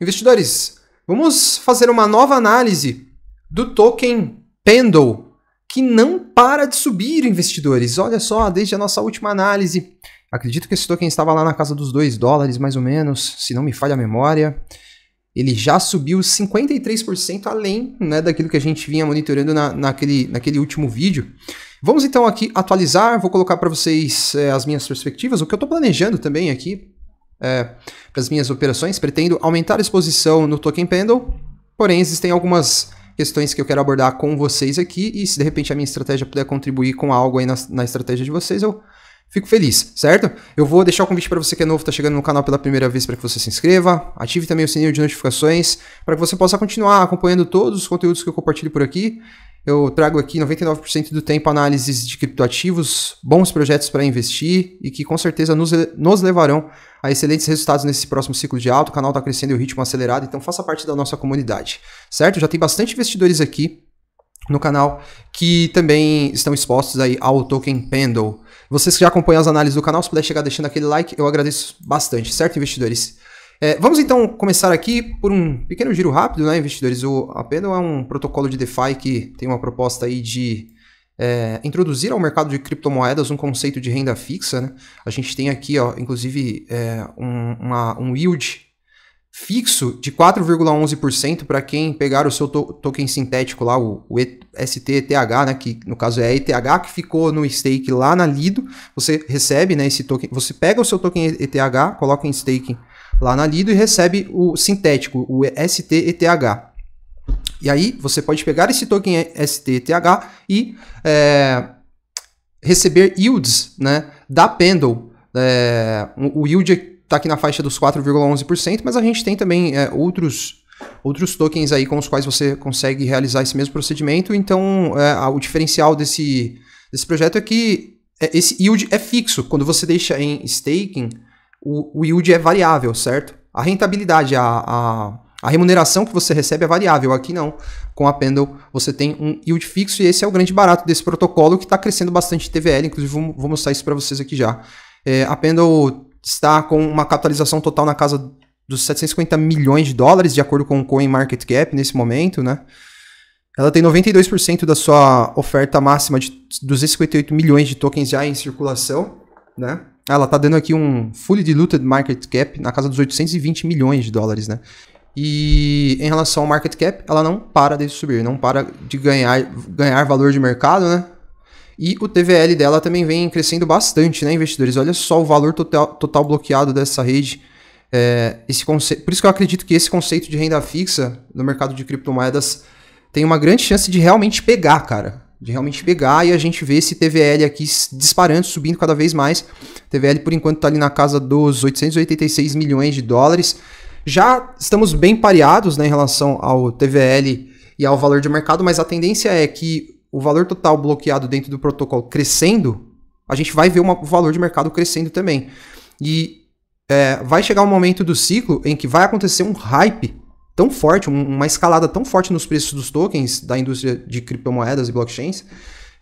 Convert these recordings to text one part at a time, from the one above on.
Investidores, vamos fazer uma nova análise do token Pendle, que não para de subir, investidores. Olha só, desde a nossa última análise. Acredito que esse token estava lá na casa dos 2 dólares, mais ou menos, se não me falha a memória. Ele já subiu 53% além né, daquilo que a gente vinha monitorando na, naquele, naquele último vídeo. Vamos então aqui atualizar, vou colocar para vocês é, as minhas perspectivas, o que eu estou planejando também aqui é, para as minhas operações. Pretendo aumentar a exposição no token Pendle, porém existem algumas questões que eu quero abordar com vocês aqui e se de repente a minha estratégia puder contribuir com algo aí na, na estratégia de vocês, eu fico feliz, certo? Eu vou deixar o convite para você que é novo, está chegando no canal pela primeira vez para que você se inscreva, ative também o sininho de notificações para que você possa continuar acompanhando todos os conteúdos que eu compartilho por aqui eu trago aqui 99% do tempo análises de criptoativos, bons projetos para investir e que com certeza nos, nos levarão a excelentes resultados nesse próximo ciclo de alto. O canal está crescendo em um ritmo acelerado, então faça parte da nossa comunidade, certo? Já tem bastante investidores aqui no canal que também estão expostos aí ao token Pendle. Vocês que já acompanham as análises do canal, se puder chegar deixando aquele like, eu agradeço bastante, certo, investidores? É, vamos então começar aqui por um pequeno giro rápido, né, investidores? O Apedo é um protocolo de DeFi que tem uma proposta aí de é, introduzir ao mercado de criptomoedas um conceito de renda fixa. Né? A gente tem aqui, ó, inclusive, é, um, uma, um yield fixo de 4,11% para quem pegar o seu to token sintético lá, o, o STETH, né, que no caso é a ETH que ficou no stake lá na Lido, você recebe, né, esse token, você pega o seu token ETH, coloca em staking lá na Lido e recebe o sintético, o STETH. E aí você pode pegar esse token STETH e é, receber yields né, da Pendle. É, o yield está aqui na faixa dos 4,11%, mas a gente tem também é, outros outros tokens aí com os quais você consegue realizar esse mesmo procedimento. Então, é, o diferencial desse, desse projeto é que é, esse yield é fixo. Quando você deixa em staking, o, o yield é variável, certo? A rentabilidade, a, a, a remuneração que você recebe é variável. Aqui não. Com a Pendle você tem um yield fixo e esse é o grande barato desse protocolo que está crescendo bastante em TVL. Inclusive vou, vou mostrar isso para vocês aqui já. É, a Pendle está com uma capitalização total na casa dos 750 milhões de dólares, de acordo com o CoinMarketCap nesse momento, né? Ela tem 92% da sua oferta máxima de 258 milhões de tokens já em circulação, né? Ah, ela tá dando aqui um fully diluted market cap na casa dos 820 milhões de dólares, né? E em relação ao market cap, ela não para de subir, não para de ganhar, ganhar valor de mercado, né? E o TVL dela também vem crescendo bastante, né, investidores? Olha só o valor total, total bloqueado dessa rede. É, esse conceito, por isso que eu acredito que esse conceito de renda fixa no mercado de criptomoedas tem uma grande chance de realmente pegar, cara. De realmente pegar e a gente ver esse TVL aqui disparando, subindo cada vez mais. O TVL por enquanto está ali na casa dos 886 milhões de dólares. Já estamos bem pareados né, em relação ao TVL e ao valor de mercado, mas a tendência é que o valor total bloqueado dentro do protocolo crescendo, a gente vai ver uma, o valor de mercado crescendo também. E é, vai chegar um momento do ciclo em que vai acontecer um hype tão forte, uma escalada tão forte nos preços dos tokens da indústria de criptomoedas e blockchains,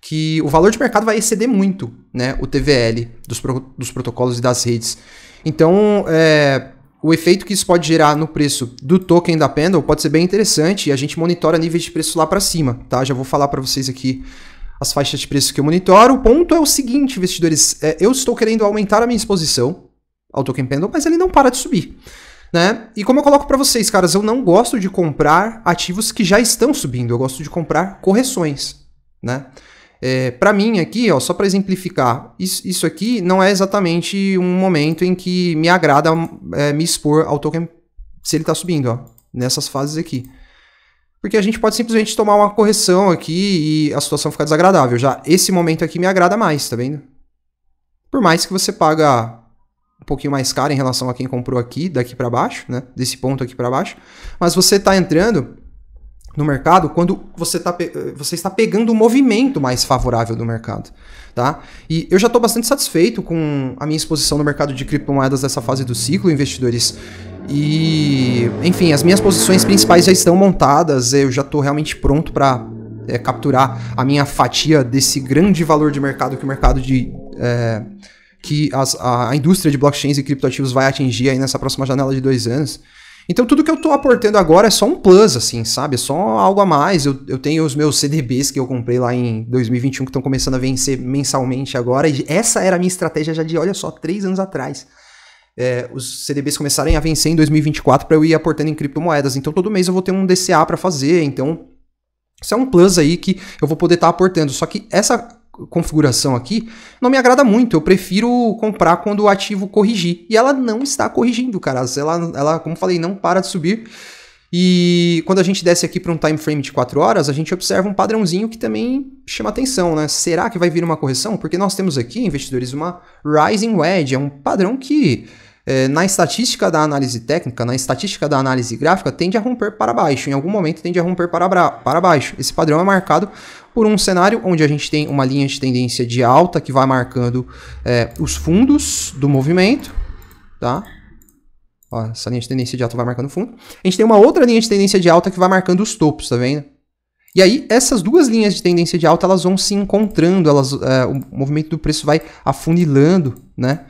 que o valor de mercado vai exceder muito né, o TVL dos, pro, dos protocolos e das redes. Então, é, o efeito que isso pode gerar no preço do token da Pendle pode ser bem interessante e a gente monitora níveis de preço lá para cima, tá? Já vou falar para vocês aqui as faixas de preço que eu monitoro. O ponto é o seguinte, investidores, é, eu estou querendo aumentar a minha exposição ao token Pendle, mas ele não para de subir né? E como eu coloco para vocês, caras, eu não gosto de comprar ativos que já estão subindo, eu gosto de comprar correções, né? É, para mim aqui, ó, só para exemplificar, isso, isso, aqui não é exatamente um momento em que me agrada é, me expor ao token se ele está subindo, ó, nessas fases aqui. Porque a gente pode simplesmente tomar uma correção aqui e a situação ficar desagradável. Já esse momento aqui me agrada mais, tá vendo? Por mais que você paga um pouquinho mais caro em relação a quem comprou aqui, daqui para baixo, né? Desse ponto aqui para baixo. Mas você está entrando no mercado quando você, tá, eh, você está pegando o movimento mais favorável do mercado, tá? E eu já estou bastante satisfeito com a minha exposição no mercado de criptomoedas dessa fase do ciclo, investidores. E, enfim, as minhas posições principais já estão montadas, eu já estou realmente pronto para é, eh, capturar a minha fatia desse grande valor de mercado que o mercado de é, que as, a, a, indústria de blockchains e criptoativos vai atingir aí nessa próxima janela de dois anos. Então tudo que eu estou aportando agora é só um plus, assim, sabe? É só algo a mais. Eu, eu tenho os meus CDBs que eu comprei lá em 2021 que estão começando a vencer mensalmente agora. E essa era a minha estratégia já de, olha só, três anos atrás. É, os CDBs começarem a vencer em 2024 para eu ir aportando em criptomoedas. Então todo mês eu vou ter um DCA para fazer. Então isso é um plus aí que eu vou poder estar tá aportando. Só que essa configuração aqui não me agrada muito. Eu prefiro comprar quando o ativo corrigir. E ela não está corrigindo, cara. Ela, ela como falei, não para de subir. E quando a gente desce aqui para um time frame de 4 horas, a gente observa um padrãozinho que também chama atenção, né? Será que vai vir uma correção? Porque nós temos aqui, investidores, uma rising wedge, é um padrão que é, na estatística da análise técnica, na estatística da análise gráfica, tende a romper para baixo. Em algum momento tende a romper para, para baixo. Esse padrão é marcado por um cenário onde a gente tem uma linha de tendência de alta que vai marcando é, os fundos do movimento, tá? Ó, essa linha de tendência de alta vai marcando o fundo. A gente tem uma outra linha de tendência de alta que vai marcando os topos, tá vendo? E aí, essas duas linhas de tendência de alta, elas vão se encontrando, elas, é, o movimento do preço vai afunilando, né?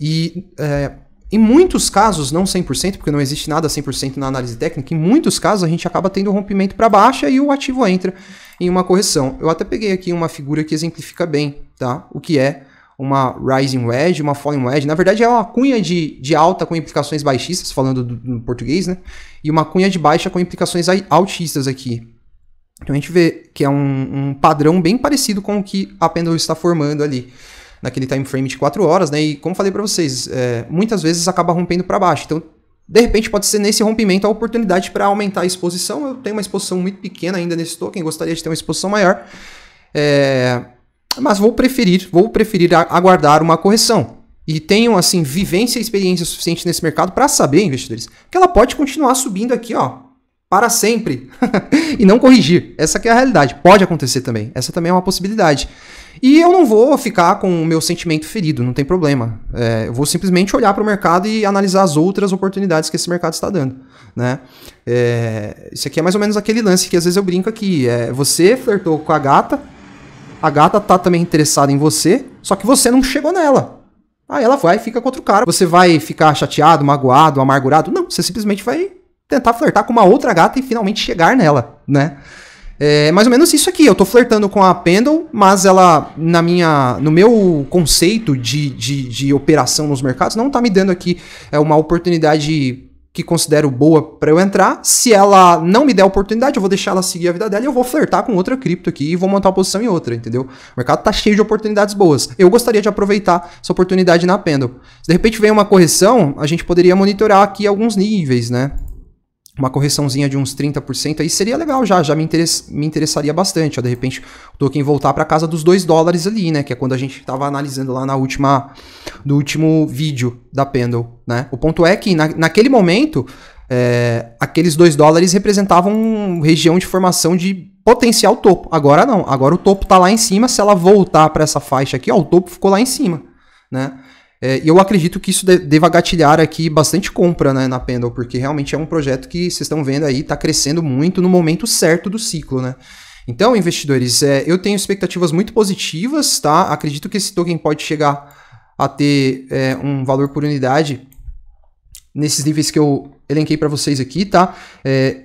E é, em muitos casos, não 100%, porque não existe nada 100% na análise técnica, em muitos casos a gente acaba tendo um rompimento para baixa e o ativo entra em uma correção. Eu até peguei aqui uma figura que exemplifica bem tá? o que é uma rising wedge, uma falling wedge. Na verdade, é uma cunha de, de alta com implicações baixistas, falando do, do português, né? E uma cunha de baixa com implicações altistas aqui. Então a gente vê que é um, um padrão bem parecido com o que a pêndulo está formando ali naquele time frame de 4 horas, né? E como falei para vocês, é, muitas vezes acaba rompendo para baixo. Então, de repente, pode ser nesse rompimento a oportunidade para aumentar a exposição. Eu tenho uma exposição muito pequena ainda nesse token, gostaria de ter uma exposição maior. É, mas vou preferir, vou preferir aguardar uma correção. E tenham, assim, vivência e experiência suficiente nesse mercado para saber, investidores, que ela pode continuar subindo aqui, ó, para sempre e não corrigir. Essa é a realidade. Pode acontecer também. Essa também é uma possibilidade. E eu não vou ficar com o meu sentimento ferido, não tem problema. É, eu vou simplesmente olhar para o mercado e analisar as outras oportunidades que esse mercado está dando. Né? É, isso aqui é mais ou menos aquele lance que às vezes eu brinco aqui. É, você flertou com a gata, a gata tá também interessada em você, só que você não chegou nela. Aí ela vai e fica com outro cara. Você vai ficar chateado, magoado, amargurado? Não, você simplesmente vai tentar flertar com uma outra gata e finalmente chegar nela, né? É mais ou menos isso aqui. Eu tô flertando com a Pendle, mas ela, na minha, no meu conceito de, de, de operação nos mercados, não tá me dando aqui é, uma oportunidade que considero boa para eu entrar. Se ela não me der a oportunidade, eu vou deixar ela seguir a vida dela e eu vou flertar com outra cripto aqui e vou montar uma posição em outra, entendeu? O mercado tá cheio de oportunidades boas. Eu gostaria de aproveitar essa oportunidade na Pendle. Se de repente vem uma correção, a gente poderia monitorar aqui alguns níveis, né? uma correçãozinha de uns 30% aí seria legal já, já me, interess, me interessaria bastante. Ó, de repente, o token voltar para casa dos 2 dólares ali, né? Que é quando a gente estava analisando lá na última, no último vídeo da Pendle, né? O ponto é que na, naquele momento, é, aqueles 2 dólares representavam região de formação de potencial topo. Agora não, agora o topo está lá em cima, se ela voltar para essa faixa aqui, ó, o topo ficou lá em cima, né? É, eu acredito que isso deva gatilhar aqui bastante compra né, na Pendle, porque realmente é um projeto que vocês estão vendo aí, está crescendo muito no momento certo do ciclo, né? Então, investidores, é, eu tenho expectativas muito positivas, tá? Acredito que esse token pode chegar a ter é, um valor por unidade nesses níveis que eu elenquei para vocês aqui, tá? É,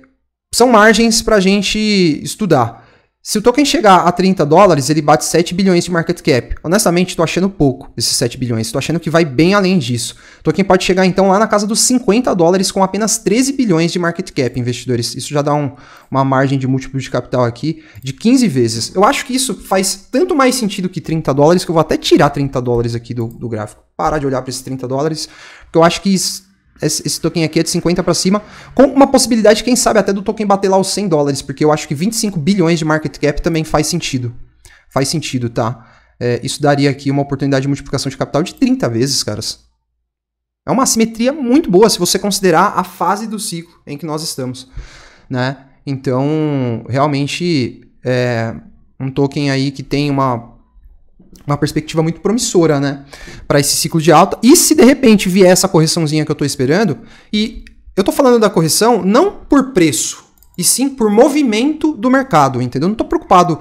são margens para a gente estudar. Se o token chegar a 30 dólares, ele bate 7 bilhões de market cap. Honestamente, estou achando pouco esses 7 bilhões. Estou achando que vai bem além disso. O token pode chegar então lá na casa dos 50 dólares com apenas 13 bilhões de market cap, investidores. Isso já dá um, uma margem de múltiplo de capital aqui de 15 vezes. Eu acho que isso faz tanto mais sentido que 30 dólares que eu vou até tirar 30 dólares aqui do, do gráfico. Parar de olhar para esses 30 dólares, porque eu acho que isso esse, esse token aqui é de 50 para cima, com uma possibilidade, quem sabe, até do token bater lá os 100 dólares, porque eu acho que 25 bilhões de market cap também faz sentido. Faz sentido, tá? É, isso daria aqui uma oportunidade de multiplicação de capital de 30 vezes, caras. É uma assimetria muito boa se você considerar a fase do ciclo em que nós estamos, né? Então, realmente, é um token aí que tem uma uma perspectiva muito promissora, né, para esse ciclo de alta. E se de repente vier essa correçãozinha que eu estou esperando, e eu estou falando da correção não por preço, e sim por movimento do mercado, entendeu? Eu não estou preocupado,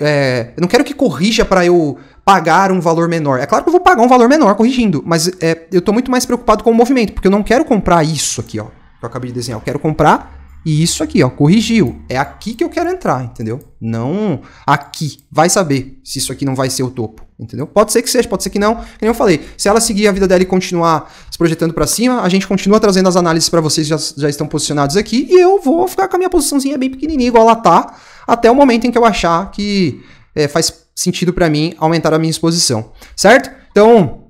é, eu não quero que corrija para eu pagar um valor menor. É claro que eu vou pagar um valor menor corrigindo, mas é, eu estou muito mais preocupado com o movimento, porque eu não quero comprar isso aqui, ó, que eu acabei de desenhar. Eu quero comprar e isso aqui, ó, corrigiu. É aqui que eu quero entrar, entendeu? Não aqui. Vai saber se isso aqui não vai ser o topo, entendeu? Pode ser que seja, pode ser que não. Como eu falei, se ela seguir a vida dela e continuar se projetando para cima, a gente continua trazendo as análises para vocês já, já estão posicionados aqui e eu vou ficar com a minha posiçãozinha bem pequenininha igual ela tá, até o momento em que eu achar que é, faz sentido para mim aumentar a minha exposição, certo? Então,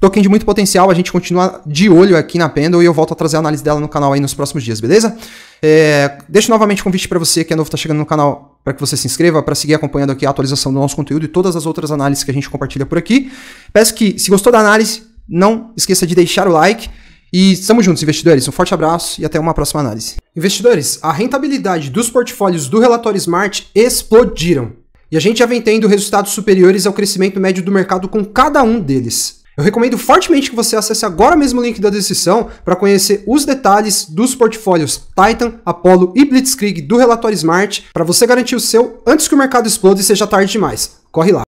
token de muito potencial, a gente continua de olho aqui na Pendle e eu volto a trazer a análise dela no canal aí nos próximos dias, beleza? É, deixo novamente o convite para você que é novo, está chegando no canal, para que você se inscreva, para seguir acompanhando aqui a atualização do nosso conteúdo e todas as outras análises que a gente compartilha por aqui. Peço que, se gostou da análise, não esqueça de deixar o like. E estamos juntos, investidores. Um forte abraço e até uma próxima análise. Investidores, a rentabilidade dos portfólios do relatório Smart explodiram. E a gente já vem tendo resultados superiores ao crescimento médio do mercado com cada um deles. Eu recomendo fortemente que você acesse agora mesmo o link da descrição para conhecer os detalhes dos portfólios Titan, Apollo e Blitzkrieg do relatório Smart para você garantir o seu antes que o mercado explode e seja tarde demais. Corre lá!